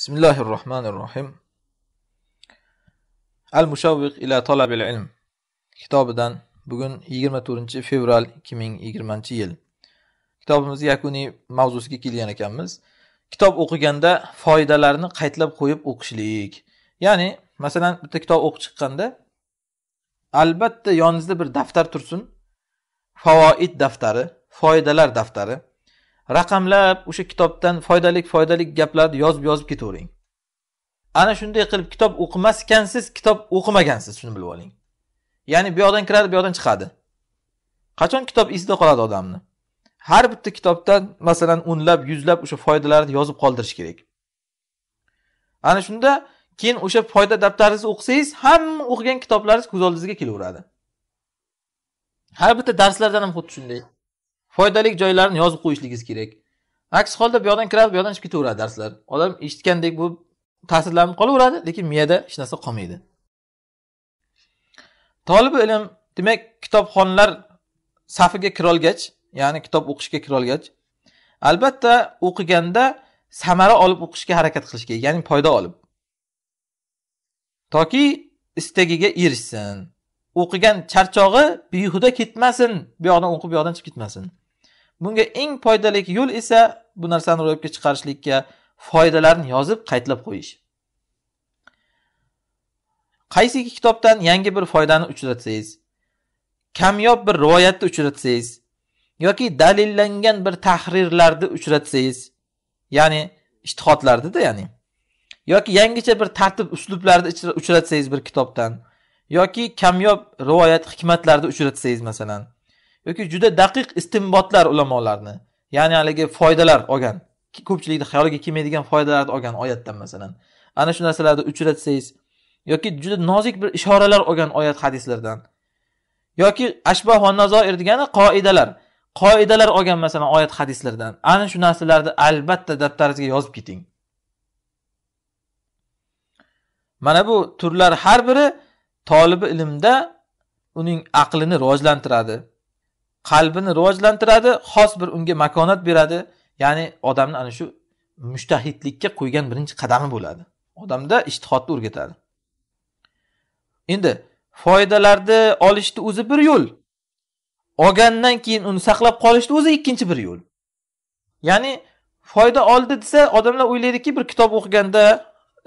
بسم الله الرحمن الرحيم al mushawwiq ila al ilm kitobidan bugun 24 fevral 2020 yil kitobimiz yakuniy mavzusiga kelgan ekanmiz kitob o'qiganda foydalarni qaytlab qo'yib o'qishlik ya'ni masalan bitta kitob o'qib chiqqanda albatta yoningizda bir daftar tursin favoid daftari foydalar daftari raqamlab o'sha kitobdan foydali foydali gaplarni yozib yozib ketavering ana shunday qilib kitob o'qimaskansiz kitob o'qimagansiz shuni bilib oling ya'ni bu yoqdan kiradi bu yoqdan chiqadi qachon kitob esida qoladi odamni har bitta kitobdan masalan o'nlab yuzlab o'sha foydalarni yozib qoldirish kerak ana shunda keyin o'sha foyda daftaringizni o'qisangiz hamma o'qigan kitoblaringiz ko'z oldingizga kelaveradi har bitta darslardan ham xuddi shunday foydali joylarini yozib qo'yishligingiz kerak aks holda bu yoqdan kiradi bu yoqdan chiqib ketaveradi darslar odam eshitgandek bu ta'sirlanib qolaveradi lekin miyada hech narsa qolmaydi tolib ilm demak kitobxonlar safiga kirolgach ya'ni kitob o'qishga kirolgach albatta o'qiganda samara olib o'qishga harakat qilish kerak ya'ni foyda olib toki istagiga erishsin o'qigan charchog'i behuda ketmasin bu yoqdan o'qib bu yoqdan chiqib ketmasin bunga eng foydali yo'l esa bu narsani ro'yobga chiqarishlikka foydalarni yozib qaytlab qo'yish qaysiki kitobdan yangi bir foydani uchratsangiz kamyob bir rivoyatni uchratsangiz yoki dalillangan bir tahrirlarni uchratsangiz ya'ni ishtihodlardida ya'ni yoki yangicha bir tartib uslublarni uchratsangiz bir kitobdan yoki kamyob rivoyat hikmatlarni uchratsangiz masalan yoki juda daqiq istinbotlar ulamolarni ya'ni haligi foydalar olgan ko'pchilikni xayoliga kelmaydigan foydalarni olgan oyatdan masalan ana shu narsalarni uchratsangiz yoki juda nozik bir ishoralar olgan oyat hadislardan yoki ashbah va nazoir degani qoidalar qoidalar olgan masalan oyat hadislardan ana shu narsalarni albatta daftaringizga yozib keting mana bu turlar har biri tolibi ilmda uning aqlini rivojlantiradi qalbini rivojlantiradi xos bir unga makonat beradi ya'ni odamni ana shu mushtahidlikka qo'ygan birinchi qadami bo'ladi odamda ishtihodni o'rgatadi endi foydalarni olishni o'zi bir yo'l olgandan keyin uni saqlab qolishni o'zi ikkinchi bir yo'l ya'ni foyda oldi desa odamlar o'ylaydiki bir kitob o'qiganda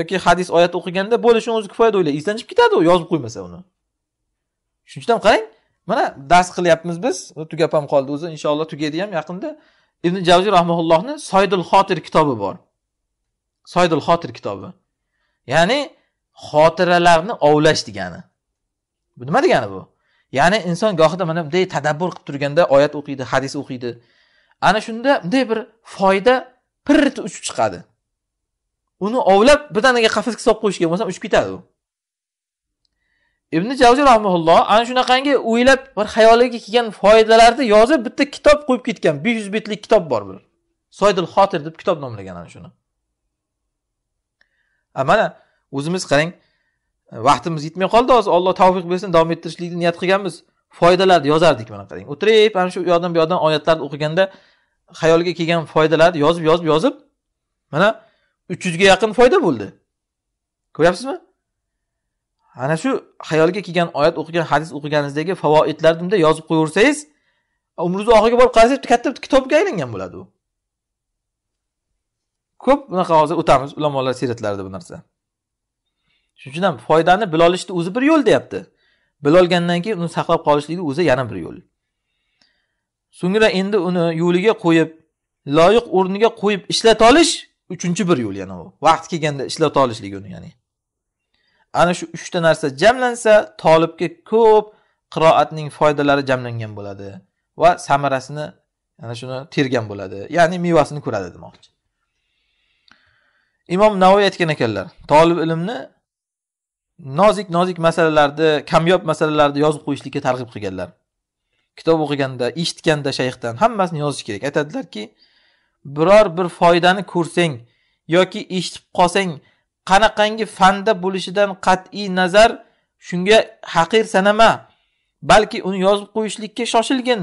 yoki hadis oyat o'qiganda bo'ldi shuni o'zi kifoya deb o'ylaydi esdan chiqib ketadi u yozib qo'ymasa uni shuning uchun ham qarang mana dars qilyapmiz biz tugab ham qoldi o'zi inshaalloh tugaydi ham yaqinda ibn javziy rahmaullohni soydul xotir kitobi bor soydul xotir kitobi ya'ni xotiralarni ovlash degani bu nima degani bu ya'ni inson gohida mana bunday tadabbur qilib turganda oyat o'qiydi hadis o'qiydi ana shunda bunday bir foyda pirt uchib chiqadi uni ovlab birdaniga qafasga solib qo'yishga bo'lmasam uchib ketadi u ibn javzi rahmaulloh ana shunaqangi o'ylab bir xayoliga kelgan foydalarni yozib bitta kitob qo'yib ketgan besh yuz betlik kitob bor bir soydil xotir deb kitob nomlagan ana shuni a mana o'zimiz qarang vaqtimiz yetmay qoldi hozir olloh tavfiq bersin davom ettirishlikni niyat qilganmiz foydalarni yozardik mana qarang o'tirib ana shu u yoqdan bu yoqdan oyatlarni o'qiganda xayolga kelgan foydalarni yozib yozib yozib mana uch yuzga yaqin foyda bo'ldi ko'ryapsizmi ana shu xayolga kelgan oyat o'qigan hadis o'qiganingizdagi favoidlarni bunday yozib qo'yaversangiz umringizni oxiriga borib qarasangiz katta bir kitobga aylangan bo'ladi u ko'p bunaqa hozir o'tamiz ulamolar siyratlarida bu narsa shuning uchun ham foydani bilolishni o'zi bir yo'l deyapti bilolgandan keyin uni saqlab qolishligi o'zi yana bir yo'l so'ngra endi uni yo'liga qo'yib loyiq o'rniga qo'yib ishlata olish uchinchi bir yo'l yana u vaqti kelganda ishlata olishlik uni ya'ni ana shu uchta narsa jamlansa tolibga ko'p qiroatning foydalari jamlangan bo'ladi va samarasini ana shuni tergan bo'ladi ya'ni mevasini ko'radi demoqchi imom navoiy aytgan ekanlar tolib ilmni nozik nozik masalalarni kamyob masalalarni yozib qo'yishlikka targ'ib qilganlar kitob o'qiganda eshitganda shayxdan hammasini yozish kerak aytadilarki biror bir foydani ko'rsang yoki eshitib qolsang qanaqangi fanda bo'lishidan qat'iy nazar shunga haqir sanama balki uni yozib qo'yishlikka shoshilgin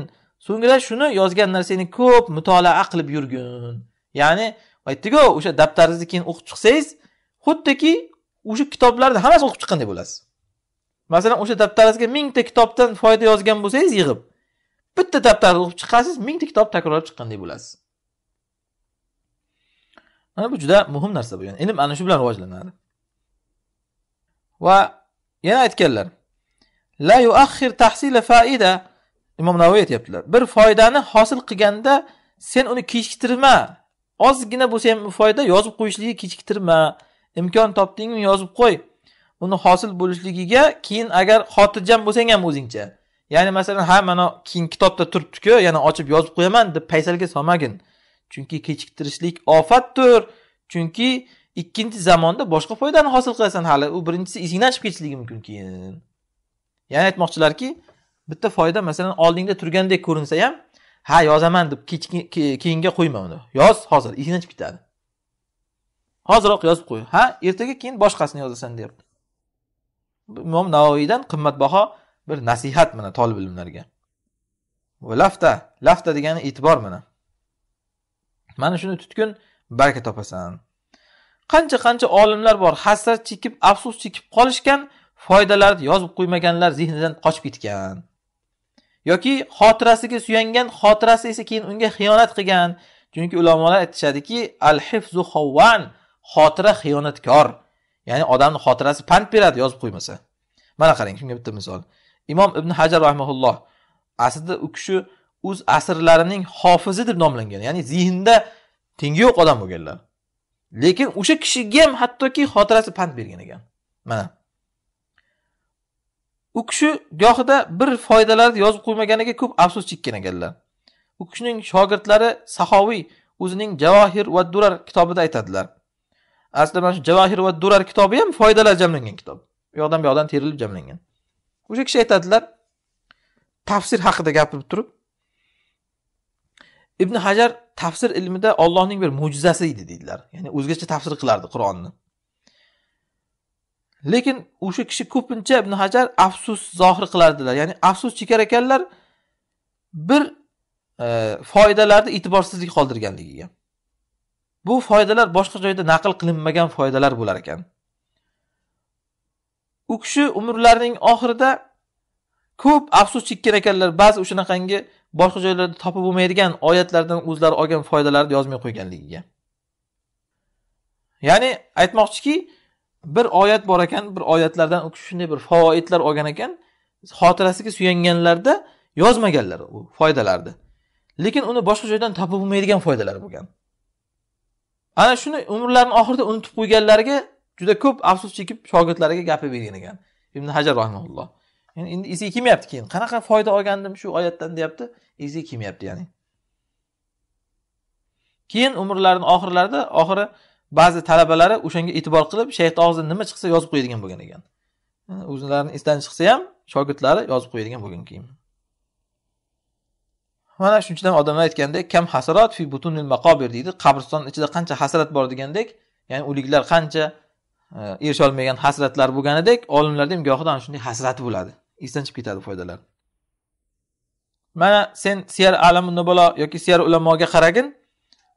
so'ngra shuni yozgan narsangni ko'p mutolaa qilib yurgin ya'ni aytdiku o'sha daftaringizni keyin o'qib chiqsangiz xuddiki o'sha kitoblarni hammasi o'qib chiqqanday bo'lasiz masalan o'sha daftaringizga mingta kitobdan foyda yozgan bo'lsangiz yig'ib bitta daftarni o'qib chiqqansiz mingta kitob takrorlab chiqqanday bo'lasiz mana bu juda muhim narsa bu yani ilm ana shu bilan rivojlanadi va yana aytganlar la yuaxir tahsila faida imom navoiy aytyaptilar bir foydani hosil qilganda sen uni kechiktirma ozgina bo'lsa ham foyda yozib qo'yishligi kechiktirma imkon topdingmi yozib qo'y uni hosil bo'lishligiga keyin agar xotirjam bo'lsang ham o'zingcha ya'ni masalan ha mana keyin kitobda turibdiku yana ochib yozib qo'yaman deb paysalga solmagin chunki kechiktirishlik ofatdir chunki ikkinchi zamonda boshqa foydani hosil qilasan hali u birinchisi esingdan chiqib ketishligi mumkin keyin ya'ni aytmoqchilarki bitta foyda masalan oldingda turgandek ko'rinsa ham ha yozaman deb keyinga qo'yma uni yoz hozir esingdan chiqib ketadi hoziroq yozib qo'y ha ertaga keyin boshqasini yozasan deyapti imom navoiydan qimmatbaho bir nasihat mana tolib ilmlarga lafta lafta degani e'tibor mana mana shuni tutgin baraka topasan qancha qancha olimlar bor hasrat chekib afsus chekib qolishgan foydalarni yozib qo'ymaganlar zehnidan qochib ketgan yoki xotirasiga suyangan xotirasi esa keyin unga xiyonat qilgan chunki ulamolar aytishadiki al hifzu hovvan xotira xiyonatkor ya'ni odamni xotirasi pand beradi yozib qo'ymasa mana qarang shunga bitta misol imom ibn hajar rahmaulloh aslida u kishi o'z asrlarining hofizi deb nomlangan ya'ni zehnda tengi yo'q odam bo'lganlar lekin o'sha kishiga ham hattoki xotirasi pand bergan ekan mana u kishi gohida bir foydalarni yozib qo'ymaganiga ko'p afsus chekkan ekanlar u kishining shogirdlari sahoviy o'zining javohir va durar kitobida aytadilar aslida mana shu javohir va durar kitobi ham foydalar jamlangan kitob u yoqdan bu yoqdan terilib jamlangan o'sha kishi aytadilar tafsir haqida gapirib turib ibn hajar tafsir ilmida ollohning bir mo'jizasi edi deydilar ya'ni o'zgacha tafsir qilardi qur'onni lekin o'sha kishi ko'pincha ibn hajar afsus zohir qilardilar ya'ni afsus chekar ekanlar bir e, foydalarni e'tiborsizlik qoldirganligiga bu foydalar boshqa joyda naql qilinmagan foydalar bo'lar ekan u kishi umrlarining oxirida ko'p afsus chekkan ekanlar ba'zi o'shanaqangi boshqa joylarda topib bo'lmaydigan oyatlardan o'zlari olgan foydalarni yozmay qo'yganligiga ya'ni aytmoqchiki bir oyat bor ekan bir oyatlardan u kishi shunday bir faoidlar olgan ekan xotirasiga suyanganlarda yozmaganlar u foydalarni lekin uni boshqa joydan topib bo'lmaydigan foydalar bo'lgan ana shuni umrlarini oxirida unutib qo'yganlariga juda ko'p afsus chekib shogirdlariga gapirib bergan ekan ibn hajar rahimulloh endi esiga kelmayapti keyin qanaqa foyda olgandim shu oyatdan deyapti ezgu kiyim ya'ni keyin umrlarini oxirlarida oxiri ba'zi talabalari o'shanga e'tibor qilib shayxni og'zidan nima chiqsa yozib qo'yadigan bo'lgan ekan o'zlarini esdan chiqsa ham shogirdlari yozib qo'yadigan bo'lgan keyin mana shunchidan odamlar aytgandek kam hasarat fi butunil maqobir deydi qabriston ichida qancha hasrat bor degandek ya'ni o'liklar qancha e, erisholmagan hasratlar bo'lganidek olimlarda ham gohida ana shunday hasrati bo'ladi esdan chiqib ketadi foydalar mana sen siyar alamu nubalo yoki siyar ulamoga qaragin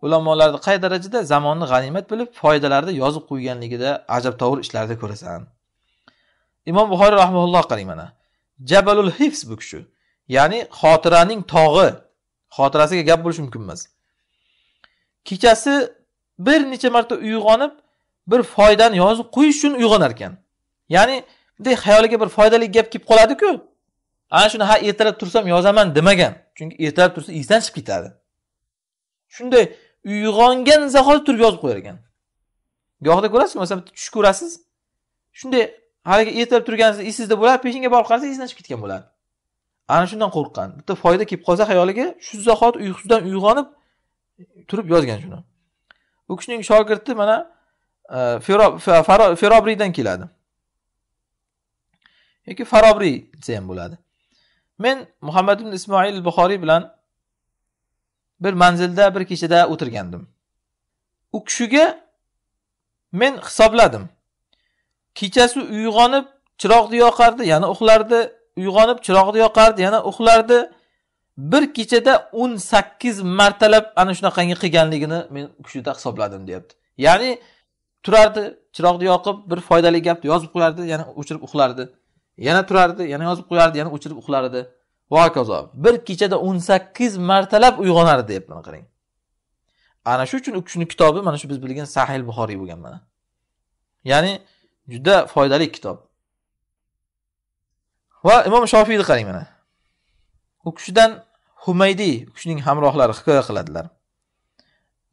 ulamolarni qay darajada zamonni g'animat bilib foydalarni yozib qo'yganligida ajabtovur ishlarni ko'rasan imom buxoriy rahmaulloh qarang mana jabalul hifz bu kishi ya'ni xotiraning tog'i xotirasiga gap bo'lishi mumkin emas kechasi bir necha marta uyg'onib bir foydani yozib qo'yish uchun uyg'onar ekan ya'ni bunday xayoliga bir foydali gap kelib qoladiku ana shuni ha ertalab tursam yozaman demagan chunki ertalab tursa esidan chiqib ketadi shunday uyg'ongan zahoti turib yozib qo'yar ekan gohida ko'rasizmi masalan bitta tush ko'rasiz shunday haligi ertalab turganingizda esingizda bo'ladi peshinga borib qarasa esidan chiqib ketgan bo'ladi ana shundan qo'rqqan bitta foyda kelib qolsa xayoliga shu zahoti uyqusidan uyg'onib turib yozgan shuni u kishining shogirdi mana e, ferobriydan keladi yoki farobriy desa ham bo'ladi men muhammad ibn ismoil buxoriy bilan bir manzilda bir kechada o'tirgandim u kishiga men hisobladim kechasi uyg'onib chiroqni yoqardi yana uxlardi uyg'onib chiroqni yoqardi yana uxlardi bir kechada o'n sakkiz martalab ana shunaqangi qilganligini men u kishida hisobladim deyapti ya'ni turardi chiroqni yoqib bir foydali gapni yozib qo'yardi yana o'chirib uxlardi yana turardi yana yozib qo'yardi yana o'chirib uxlar edi va hokazo bir kechada o'n sakkiz martalab uyg'onardi mana qarang ana shu uchun u kishini kitobi mana shu biz bilgan sahil buxoriy bo'lgan mana ya'ni juda foydali kitob va imom shofiyni qarang mana u kishidan humaydiy u kishining hamrohlari hikoya qiladilar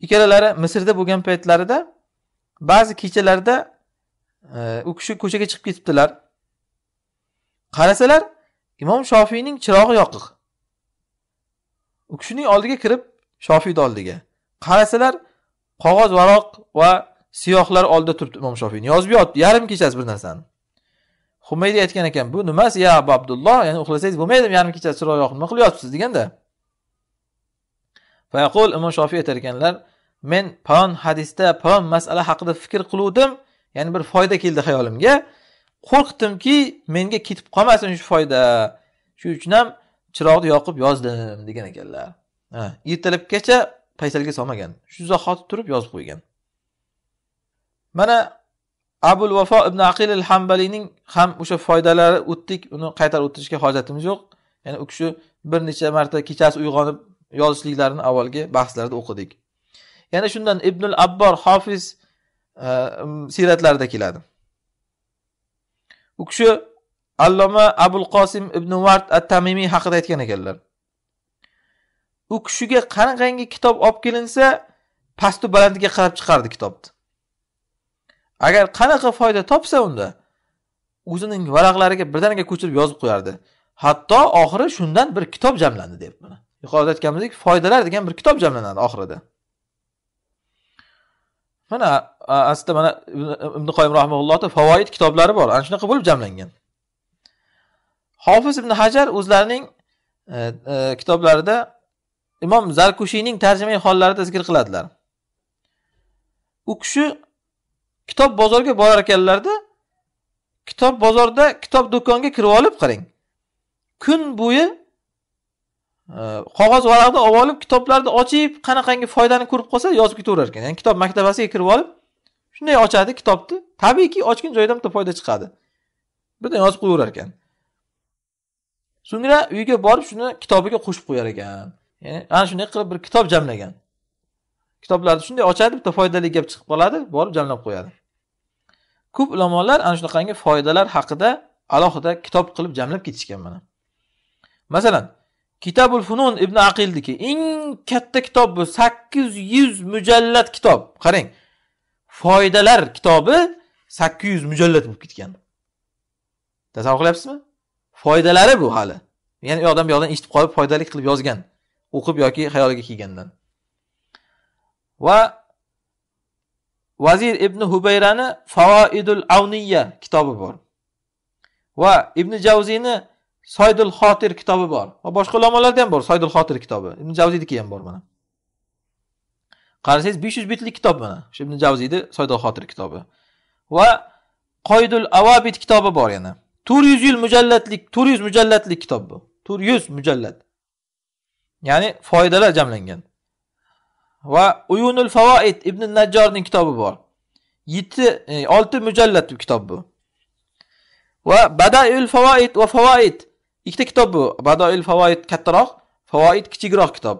ikkalalari misrda bo'lgan paytlarida ba'zi kechalarda e, u kishi ko'chaga chiqib ketibdilar qarasalar imom shofiyning chirog'i yoqiq u kishining oldiga kirib shofiyni oldiga qarasalar qog'oz varoq va siyohlar oldida turibdi imom shofiy yozib yotibdi yarim kechasi bir narsani humaydiy aytgan ekan bu nimasi ya abu abdulloh ya'ni uxlasangiz bo'lmaydimi yarim kechasi chiroq yoqib nima qilyapsiz deganda fayaqul imom shofiy aytar ekanlar men palon hadisda palon masala haqida fikr qiluvdim ya'ni bir foyda keldi hayolimga qo'rqdimki menga ketib qolmasin shu foyda shuning uchun ham chiroqni yoqib yozdim degan ekanlar ertalabgacha paysalga solmagan shu zahoti turib yozib qo'ygan mana abul vafo ibn aqil al hambaliyning ham o'sha foydalari o'tdik uni qaytarib o'tirishga hojatimiz yo'q ya'ni u kishi bir necha marta kechasi uyg'onib yozishliklarini avvalgi bahslarda o'qidik yana shundan ibnul abbor hofiz e, siyratlarida keladi u kishi alloma abul qosim ibn vard at tamimiy haqida aytgan ekanlar u kishiga qanaqangi kitob olib kelinsa pastu balandiga qarab chiqardi kitobni agar qanaqa foyda topsa unda o'zining varaqlariga birdaniga ko'chirib yozib qo'yardi hatto oxiri shundan bir kitob jamlandi deb mana yuqorida aytganimizdek foydalar degan bir kitob jamlanadi oxirida mana aslida mana ibn qoyim rahimullohni favoid kitoblari bor ana shunaqa bo'lib jamlangan hofiz ibn hajar o'zlarining e, e, kitoblarida imom zarkushiyning tarjimai hollarida zikr qiladilar u kishi kitob bozorga borar ekanlarda kitob bozorda kitob do'konga kirib olib qarang kun bo'yi Э, qog'oz varaqni olib olib kitoblarni ochib qanaqangi foydani ko'rib qolsa yozib ketaverar ekan ya'ni kitob maktabasiga kirib olib shunday ochadi kitobni tabiiyki ochgan joyidan bitta foyda chiqadi birdan yozib qo'yaverar ekan so'ngra uyiga borib shuni kitobiga qo'shib qo'yar ekan ya'ni ana shunday qilib bir kitob jamlagan kitoblarni shunday ochadi bitta foydali gap chiqib qoladi borib jamlab qo'yadi ko'p ulamolar ana shunaqangi foydalar haqida alohida kitob qilib jamlab ketishgan mana masalan kitabul funun ibn aqilniki eng katta kitob bu sakkiz yuz mujallat kitob qarang foydalar kitobi sakkiz yuz mujallat bo'lib ketgan tasavvur qilyapsizmi foydalari bu hali ya'ni u yoqdan bu yoqdan eshitib qolib foydali qilib yozgan o'qib yoki xayoliga kelgandan va vazir ibn hubayrani favoidul avniya kitobi bor va ibn javziyni soydul xotir kitobi bor va boshqa ulamolarda ham bor soydul xotir kitobi ibn javziyniki ham bor mana qarasangiz besh yuz betlik kitob mana o'sha ibn javziyni soydul xotir kitobi va qoidul avabid kitobi bor yana to'rt yuz yil mujallatlik to'rt yuz mujallatlik kitob bu to'rt yuz mujallat ya'ni foydalar jamlangan va uyunul favoid ibn najjorning kitobi bor yetti e, olti mujallat kitob bu va badaiul favoid va favoid ikkita kitob bu badoil favoid kattaroq favoid kichikroq kitob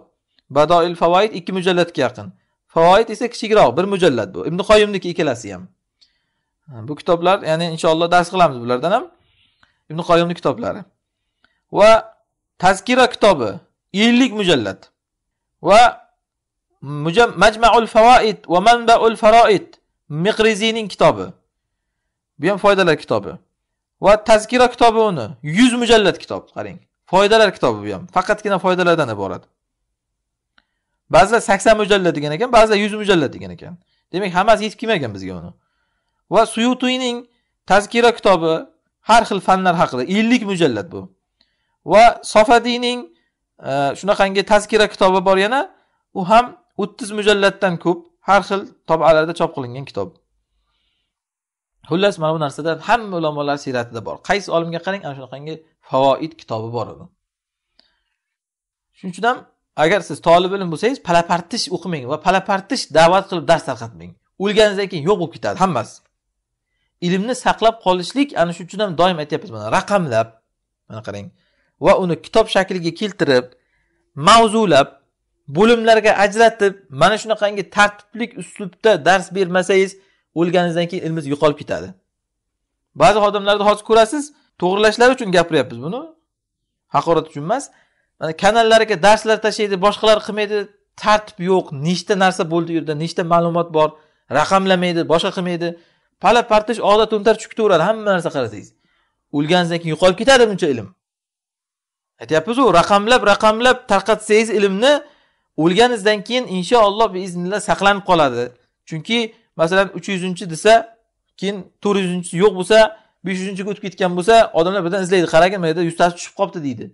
badoil favoid ikki mujallatga yaqin favoid esa kichikroq bir mujallat bu ibn qoyimniki ikkalasi ham bu kitoblar ya'ni inshaalloh dars qilamiz bulardan ham ibn qoyimni kitoblari va tazkira kitobi ellik mujallat va majmaul favoid va manbaul faroid miqriziyning kitobi bu ham foydalar kitobi va tazkira kitobi uni yuz mujallat kitob qarang foydalar kitobi bu ham faqatgina foydalardan iborat ba'zilar sakson mujallat degan ekan ba'zilar yuz mujallat degan ekan demak hammasi yetib kelmagan bizga uni va suyutiyning tazkira kitobi har xil fanlar haqida ellik mujallat bu va sofadiyning e, shunaqangi tazkira kitobi bor yana u ham o'ttiz mujallatdan ko'p har xil tobalarda chop qilingan kitob xullas mana bu narsada hamma ulamolar siyratida bor qaysi olimga qarang ana shunaqangi favoid kitobi bor uni shuning uchun ham agar siz tolib ilm bo'lsangiz palapartish o'qimang va palapartish da'vat qilib dars tarqatmang o'lganingizdan keyin yo'q bo'lib ketadi hammasi ilmni saqlab qolishlik ana shuning uchun ham doim aytyapmiz mana raqamlab mana qarang va uni kitob shakliga keltirib mavzulab bo'limlarga ajratib mana shunaqangi tartibli uslubda dars bermasangiz o'lganingizdan keyin ilmingiz yo'qolib ketadi ba'zi odamlarni hozir ko'rasiz to'g'irlashlari uchun gapiryapmiz buni haqorat uchun emas mana kanallarga darslar tashlaydi boshqalar qilmaydi tartib yo'q nechta narsa bo'ldi u yerda nechta ma'lumot bor raqamlamaydi boshqa qilmaydi pala partish odat to'ntar tushib ketaveradi hamma narsa qarasangiz o'lganingizdan keyin yo'qolib ketadi buncha ilm aytyapmizu raqamlab raqamlab tarqatsangiz ilmni o'lganingizdan keyin inshaalloh biiznillah saqlanib qoladi chunki masalan uch yuzinchi desa keyin to'rt yuzinchisi yo'q bo'lsa besh yuzinchiga o'tib ketgan bo'lsa odamlar birdan izlaydi qaragin mana yerda yuztasi tushib qolibdi deydi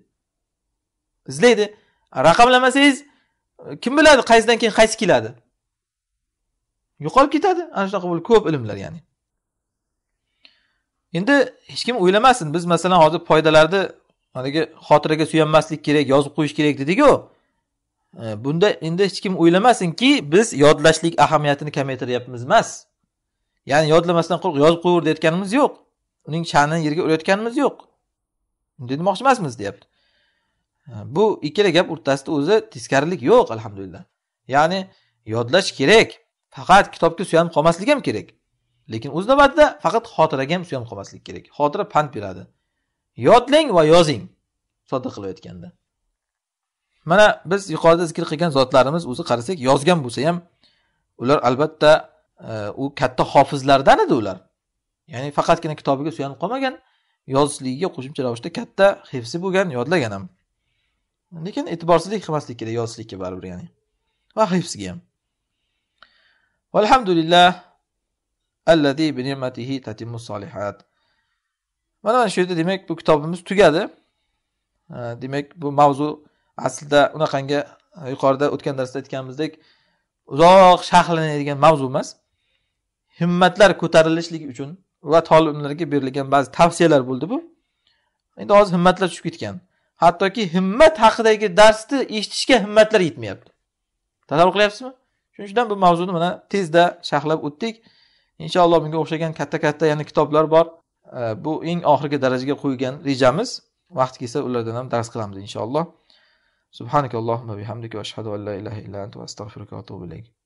izlaydi raqamlamasangiz kim biladi qaysidan keyin qaysi keladi yo'qolib ketadi ana shunaqa bo'lib ko'p ilmlar ya'ni endi hech kim o'ylamasin biz masalan hozir foydalarni haligi xotiraga suyanmaslik kerak yozib qo'yish kerak dedikku bunda endi hech kim o'ylamasinki biz yodlashlik ahamiyatini kamaytiryapmiz emas ya'ni yodlamasdan qo'rq yozib qo'yaver deyotganimiz yo'q uning sha'nini yerga urayotganimiz yo'q unday demoqchi emasmiz deyapti bu ikkala gap o'rtasida o'zi teskarilik yo'q alhamdulillah ya'ni yodlash kerak faqat kitobga suyanib qolmaslik ham kerak lekin o'z navbatida faqat xotiraga ham suyanib qolmaslik kerak xotira pand beradi yodlang va yozing sodda qilayotganda mana biz yuqorida zikr qilgan zotlarimiz o'zi qarasak yozgan bo'lsa ham ular albatta e, u katta hofizlardan edi ular ya'ni faqatgina kitobiga suyanib qolmagan yozishligiga qo'shimcha ravishda katta hifsi bo'lgan yodlagan ham lekin e'tiborsizlik qilmaslik kerak yozishlikka baribir ya'ni va hifsiga ham alhamdulillah allazi bi ni'matihi tatimmu solihat mana mana shu yerda demak bu kitobimiz tugadi e, demak bu mavzu aslida unaqangi e, yuqorida o'tgan darsda aytganimizdek uzoq sharhlanadigan mavzu emas himmatlar ko'tarilishligi uchun va tolimlarga berilgan ba'zi tavsiyalar bo'ldi bu endi hozir himmatlar tushib ketgan hattoki himmat haqidagi darsni eshitishga himmatlar yetmayapti tasavvur qilyapsizmi shuning uchun bu mavzuni mana tezda sharhlab o'tdik inshaalloh bunga o'xshagan katta katta yana kitoblar bor e, bu eng oxirgi darajaga qo'ygan rejamiz vaqti kelsa ulardan ham dars qilamiz inshaalloh سبحانك اللهم وبحمدك واشهد ان لا اله الا انت واستغفرك واتوب اليك